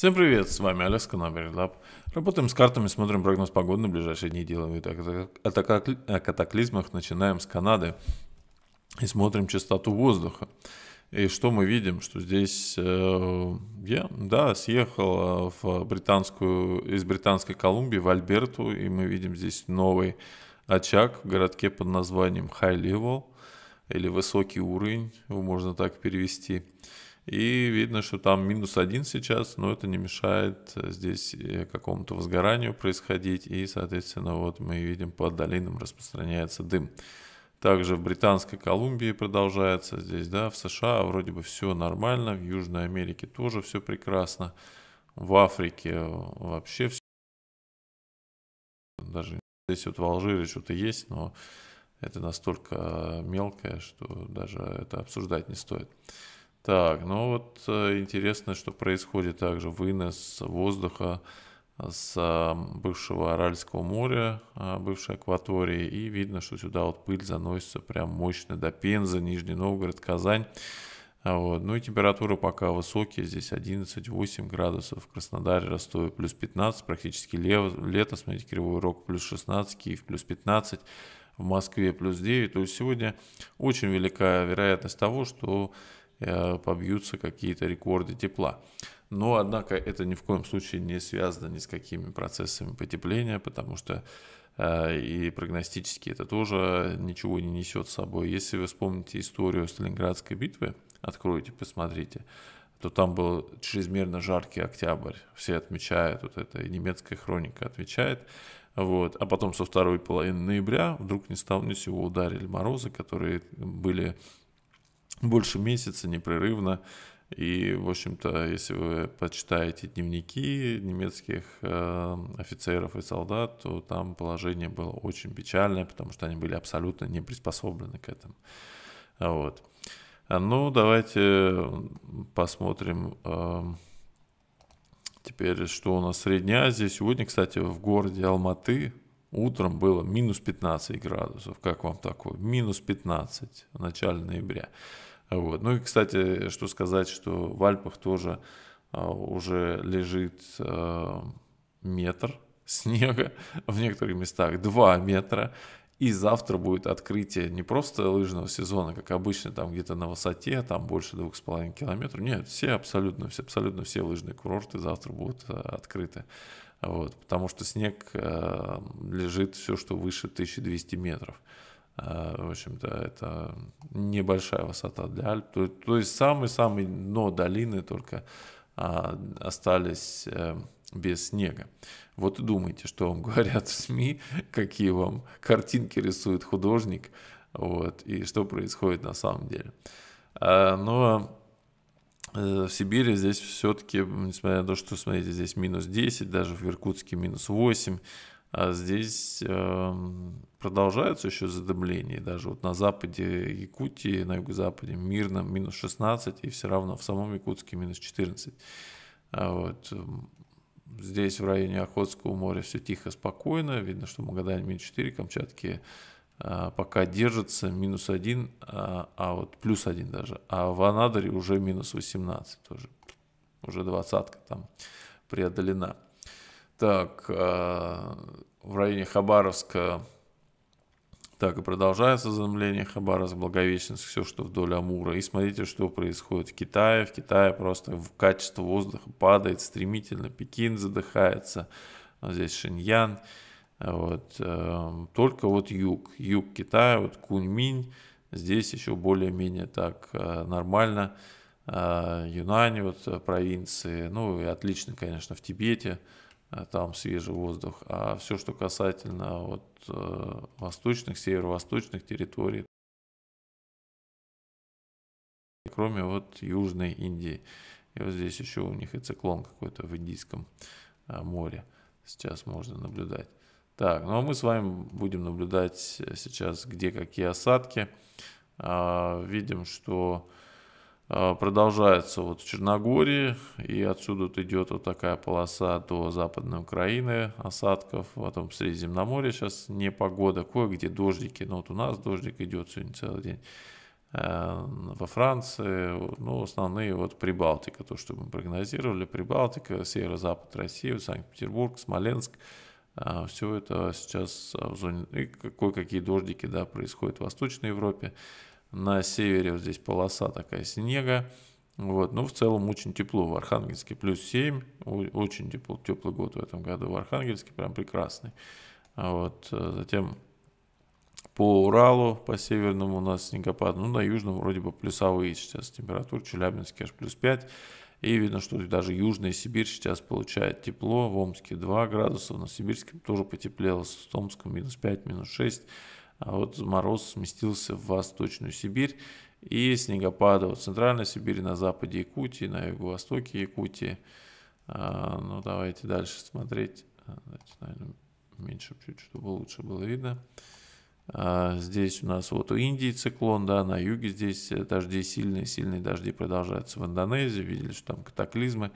Всем привет, с вами Алекс, канал Берилаб. Работаем с картами, смотрим прогноз погоды на ближайшие дни, делаем о катаклизмах, начинаем с Канады и смотрим частоту воздуха. И что мы видим? Что здесь э, я, да, съехал э, в британскую, из Британской Колумбии в Альберту, и мы видим здесь новый очаг в городке под названием High Level, или высокий уровень, его можно так перевести. И видно, что там минус один сейчас, но это не мешает э, здесь э, какому-то возгоранию происходить. И, соответственно, вот мы видим, по долинам распространяется дым. Также в Британской Колумбии продолжается здесь, да, в США вроде бы все нормально, в Южной Америке тоже все прекрасно, в Африке э, вообще все. Даже здесь вот в Алжире что-то есть, но это настолько мелкое, что даже это обсуждать не стоит. Так, ну вот э, интересно, что происходит также вынос воздуха с а, бывшего Аральского моря, а, бывшей акватории, и видно, что сюда вот пыль заносится прям мощно до Пензы, Нижний Новгород, Казань. А вот. Ну и температура пока высокие, здесь 11-8 градусов, в Краснодаре, Ростове плюс 15, практически лев, лето, смотрите, Кривой Рог плюс 16, Киев плюс 15, в Москве плюс 9, то есть сегодня очень велика вероятность того, что Э, побьются какие-то рекорды тепла. Но, однако, это ни в коем случае не связано ни с какими процессами потепления, потому что э, и прогностически это тоже ничего не несет с собой. Если вы вспомните историю Сталинградской битвы, откройте, посмотрите, то там был чрезмерно жаркий октябрь. Все отмечают, вот это и немецкая хроника отвечает. Вот. А потом со второй половины ноября вдруг ни с того ни сего ударили морозы, которые были больше месяца непрерывно. И, в общем-то, если вы почитаете дневники немецких э, офицеров и солдат, то там положение было очень печальное, потому что они были абсолютно не приспособлены к этому. Вот. А, ну, давайте посмотрим э, теперь, что у нас в Средней Азии. Сегодня, кстати, в городе Алматы утром было минус 15 градусов. Как вам такое? Минус 15 в начале ноября. Вот. Ну и, кстати, что сказать, что в Альпах тоже а, уже лежит а, метр снега, в некоторых местах два метра. И завтра будет открытие не просто лыжного сезона, как обычно, там где-то на высоте, там больше двух с половиной километров. Нет, все абсолютно, все, абсолютно все лыжные курорты завтра будут а, открыты. Вот, потому что снег лежит все, что выше 1200 метров. Э, в общем-то, это небольшая высота для Альп. То, то есть самый-самый дно долины только а, остались э, без снега. Вот и думайте, что вам говорят в СМИ, какие вам картинки рисует художник, вот, и что происходит на самом деле. А, но э, в Сибири здесь все-таки, несмотря на то, что, смотрите, здесь минус 10, даже в Иркутске минус 8, а здесь э, продолжаются еще задымления. Даже вот на западе Якутии, на юго-западе мирно минус 16, и все равно в самом Якутске минус 14. А вот. Эм, здесь в районе Охотского моря все тихо, спокойно. Видно, что Магадане минус 4, Камчатки э, пока держится минус 1, а, а вот плюс 1 даже. А в Анадыре уже минус 18 тоже. Уже двадцатка там преодолена. Так, э, в районе Хабаровска так и продолжается задымление Хабаровск, Благовещенск, все, что вдоль Амура. И смотрите, что происходит в Китае. В Китае просто в качество воздуха падает стремительно. Пекин задыхается. здесь Шиньян. Вот. Эм, только вот юг. Юг Китая, вот Куньминь. Здесь еще более-менее так э, нормально. Э, Юнань, вот провинции. Ну и отлично, конечно, в Тибете. Э, там свежий воздух. А все, что касательно вот э, восточных, северо-восточных территорий, кроме вот Южной Индии. И вот здесь еще у них и циклон какой-то в Индийском э, море сейчас можно наблюдать. Так, ну а мы с вами будем наблюдать сейчас, где какие осадки. А, видим, что а, продолжается вот в Черногории, и отсюда вот идет вот такая полоса до Западной Украины осадков, потом в Средиземноморье сейчас не погода, кое-где дождики, но вот у нас дождик идет сегодня целый день, э, во Франции, ну, основные вот Прибалтика, то, что мы прогнозировали, Прибалтика, северо-запад России, Санкт-Петербург, Смоленск, э, все это сейчас в зоне, и кое-какие дождики, да, происходят в Восточной Европе, на севере вот здесь полоса такая снега. Вот. Ну, в целом очень тепло в Архангельске. Плюс 7. Очень тепло, теплый год в этом году в Архангельске. Прям прекрасный. Вот. Э, затем по Уралу, по северному у нас снегопад. Ну, на южном вроде бы плюсовые сейчас температуры. Челябинске аж плюс 5. И видно, что даже Южная Сибирь сейчас получает тепло. В Омске 2 градуса, в Новосибирске тоже потеплело. В Томском минус 5, минус 6 а вот мороз сместился в Восточную Сибирь и снегопады вот в Центральной Сибири, на западе Якутии, на юго-востоке Якутии. А, ну, давайте дальше смотреть. А, давайте, наверное, меньше чуть, чтобы лучше было видно. А, здесь у нас вот у Индии циклон, да, на юге здесь дожди сильные, сильные дожди продолжаются в Индонезии, видели, что там катаклизмы.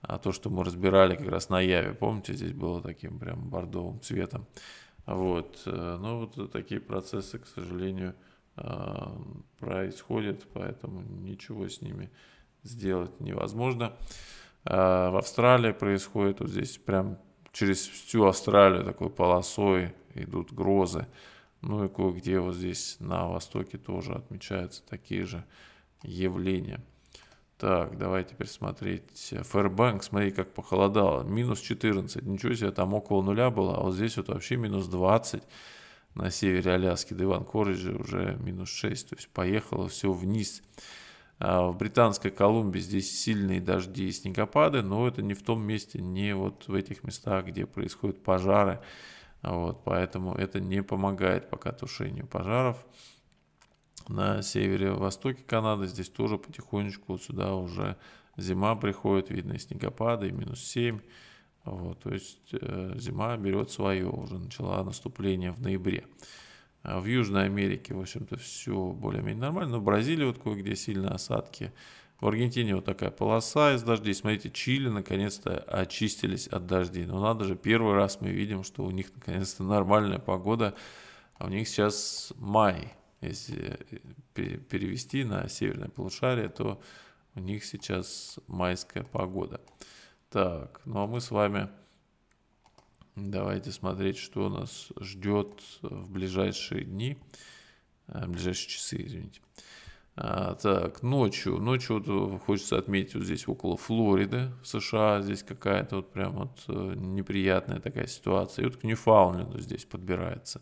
А то, что мы разбирали как раз на Яве, помните, здесь было таким прям бордовым цветом. Вот. Э, но вот такие процессы, к сожалению, а, происходят, поэтому ничего с ними сделать невозможно. А, в Австралии происходит вот здесь прям через всю Австралию такой полосой идут грозы. Ну и кое-где вот здесь на востоке тоже отмечаются такие же явления. Так, давай теперь смотреть. Фэрбанк, смотри, как похолодало. Минус 14. Ничего себе, там около нуля было, а вот здесь вот вообще минус 20 на севере Аляски. Да Иван Корриджи уже минус 6. То есть поехало все вниз. А в Британской Колумбии здесь сильные дожди и снегопады, но это не в том месте, не вот в этих местах, где происходят пожары. Вот, поэтому это не помогает пока тушению пожаров на севере-востоке Канады. Здесь тоже потихонечку сюда уже зима приходит, видно и снегопады, и минус 7. Вот, то есть э, зима берет свое, уже начала наступление в ноябре. А в Южной Америке, в общем-то, все более-менее нормально. Но в Бразилии вот кое-где сильные осадки. В Аргентине вот такая полоса из дождей. Смотрите, Чили наконец-то очистились от дождей. Но надо же, первый раз мы видим, что у них наконец-то нормальная погода. А у них сейчас май если э, перевести на северное полушарие, то у них сейчас майская погода. Так, ну а мы с вами давайте смотреть, что нас ждет в ближайшие дни, в э, ближайшие часы, извините. А, так, ночью. Ночью вот э, хочется отметить вот здесь около Флориды в США. Здесь какая-то вот прям вот неприятная такая ситуация. И вот к Ньюфаундленду здесь подбирается.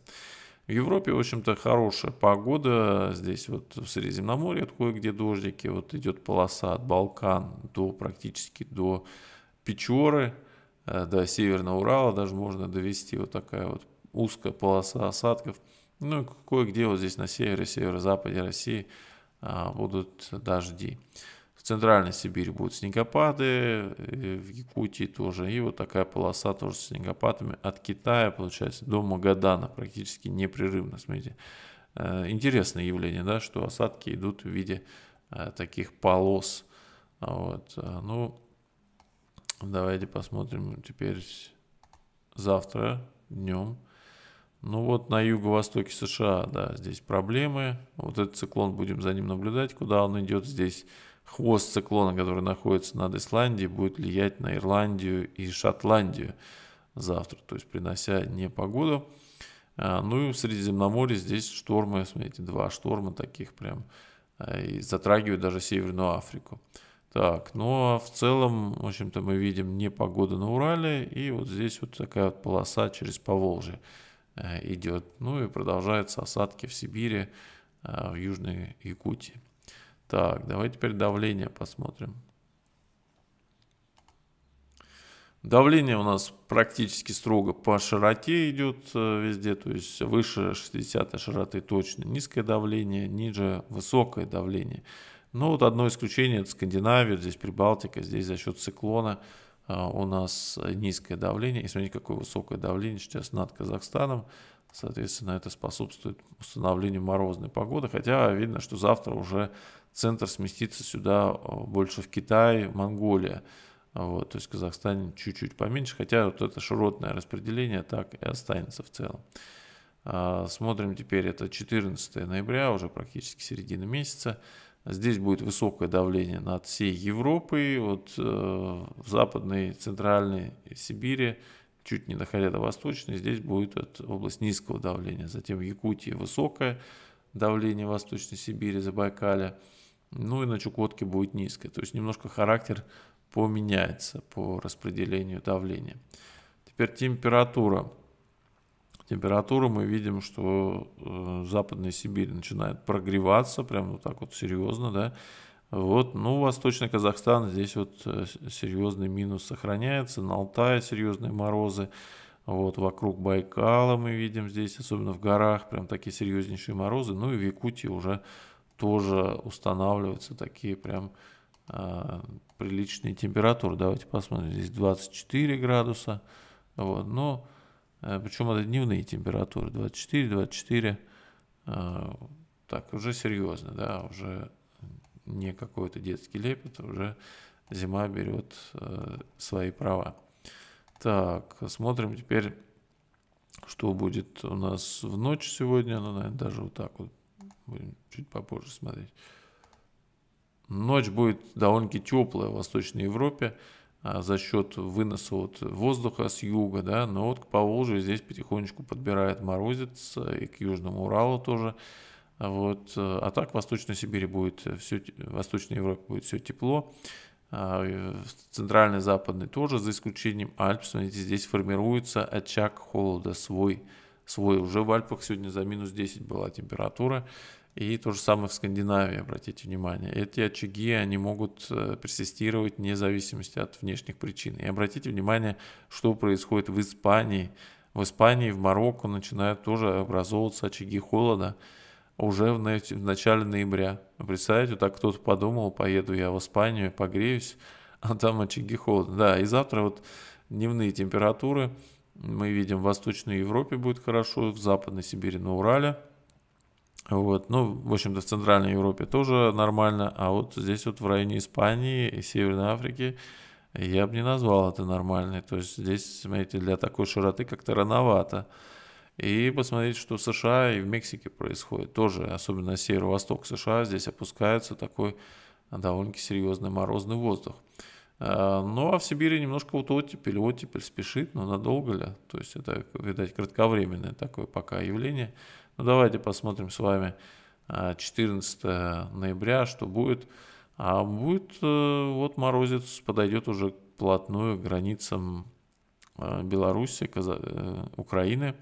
В Европе, в общем-то, хорошая погода. Здесь вот в Средиземноморье кое-где дождики. Вот идет полоса от Балкан до практически до Печоры, э, до Северного Урала даже можно довести. Вот такая вот узкая полоса осадков. Ну и кое-где вот здесь на севере, северо-западе России а, будут дожди. Центральной Сибири будут снегопады, э, в Якутии тоже. И вот такая полоса тоже с снегопадами от Китая, получается, до Магадана практически непрерывно. Смотрите, э, интересное явление, да, что осадки идут в виде э, таких полос. Вот. Ну, давайте посмотрим теперь завтра днем. Ну вот на юго-востоке США, да, здесь проблемы. Вот этот циклон будем за ним наблюдать, куда он идет. Здесь хвост циклона, который находится над Исландией, будет влиять на Ирландию и Шотландию завтра, то есть принося непогоду. А, ну и в Средиземноморье здесь штормы, смотрите, два шторма таких прям, а, и затрагивают даже Северную Африку. Так, ну а в целом, в общем-то, мы видим непогоду на Урале, и вот здесь вот такая вот полоса через Поволжье а, идет. Ну и продолжаются осадки в Сибири, в Южной Якутии. Так, давай теперь давление посмотрим. Давление у нас практически строго по широте идет э, везде, то есть выше 60 широты точно низкое давление, ниже высокое давление. Но вот одно исключение это Скандинавия, здесь Прибалтика, здесь за счет циклона э, у нас низкое давление. И смотрите, какое высокое давление сейчас над Казахстаном. Соответственно, это способствует установлению морозной погоды, хотя видно, что завтра уже центр сместится сюда э, больше в Китай, в Монголия. Вот, то есть в Казахстане чуть-чуть поменьше, хотя вот это широтное распределение так и останется в целом. А, смотрим теперь, это 14 ноября, уже практически середина месяца. Здесь будет высокое давление над всей Европой, вот э, в Западной, Центральной Сибири чуть не доходя до восточной, здесь будет область низкого давления. Затем в Якутии высокое давление Восточной Сибири, Забайкале, Ну и на Чукотке будет низкое. То есть немножко характер поменяется по распределению давления. Теперь температура. температура мы видим, что э, Западная Сибирь начинает прогреваться, прямо вот так вот серьезно, да, вот, ну, Восточный Казахстан, здесь вот э, серьезный минус сохраняется, на Алтае серьезные морозы, вот, вокруг Байкала мы видим здесь, особенно в горах, прям такие серьезнейшие морозы, ну, и в Якутии уже тоже устанавливаются такие прям э, приличные температуры, давайте посмотрим, здесь 24 градуса, вот, но, э, причем это дневные температуры, 24, 24, э, так, уже серьезно, да, уже не какой-то детский лепет, а уже зима берет э, свои права. Так, смотрим теперь, что будет у нас в ночь сегодня. Ну, наверное, даже вот так вот будем чуть попозже смотреть. Ночь будет довольно-таки теплая в Восточной Европе а, за счет выноса вот воздуха с юга, да, но вот к Поволжью здесь потихонечку подбирает морозец э, и к Южному Уралу тоже а вот. Э, а так в Восточной Сибири будет э, все, в Восточной Европе будет все тепло, а, в Центральной, Западной тоже, за исключением Альп. Смотрите, здесь формируется очаг холода свой, свой. Уже в Альпах сегодня за минус 10 была температура. И то же самое в Скандинавии, обратите внимание. Эти очаги, они могут э, персистировать вне зависимости от внешних причин. И обратите внимание, что происходит в Испании. В Испании, в Марокко начинают тоже образовываться очаги холода уже в, в начале ноября. Представляете, вот так кто-то подумал, поеду я в Испанию, погреюсь, а там очаги холодно. Да, и завтра вот дневные температуры мы видим в Восточной Европе будет хорошо, в Западной Сибири, на Урале. Вот. Ну, в общем-то, в Центральной Европе тоже нормально, а вот здесь вот в районе Испании и Северной Африки я бы не назвал это нормальной. То есть здесь, смотрите, для такой широты как-то рановато и посмотреть, что в США и в Мексике происходит. Тоже, особенно северо-восток США, здесь опускается такой довольно-таки серьезный морозный воздух. А, ну, а в Сибири немножко вот оттепель, оттепель спешит, но надолго ли? То есть это, видать, кратковременное такое пока явление. Ну, давайте посмотрим с вами 14 а, ноября, что будет. А будет, э, вот морозец подойдет уже плотную к границам э, Беларуси, Каза... Э, Украины.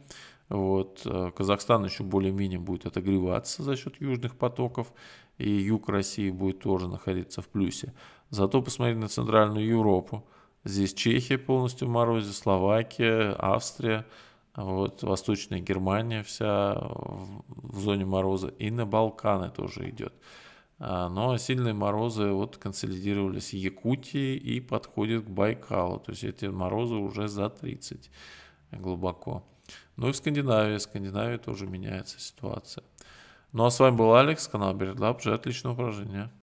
Вот. Э, Казахстан еще более-менее будет отогреваться за счет южных потоков, и юг России будет тоже находиться в плюсе. Зато посмотрите на Центральную Европу. Здесь Чехия полностью в морозе, Словакия, Австрия, вот, Восточная Германия вся в зоне мороза, и на Балканы тоже идет. А, Но ну, а сильные морозы вот консолидировались в Якутии и подходят к Байкалу. То есть эти морозы уже за 30 глубоко. Ну и в Скандинавии. В Скандинавии тоже меняется ситуация. Ну а с вами был Алекс, канал Бердлаб. Желаю отличного упражнения.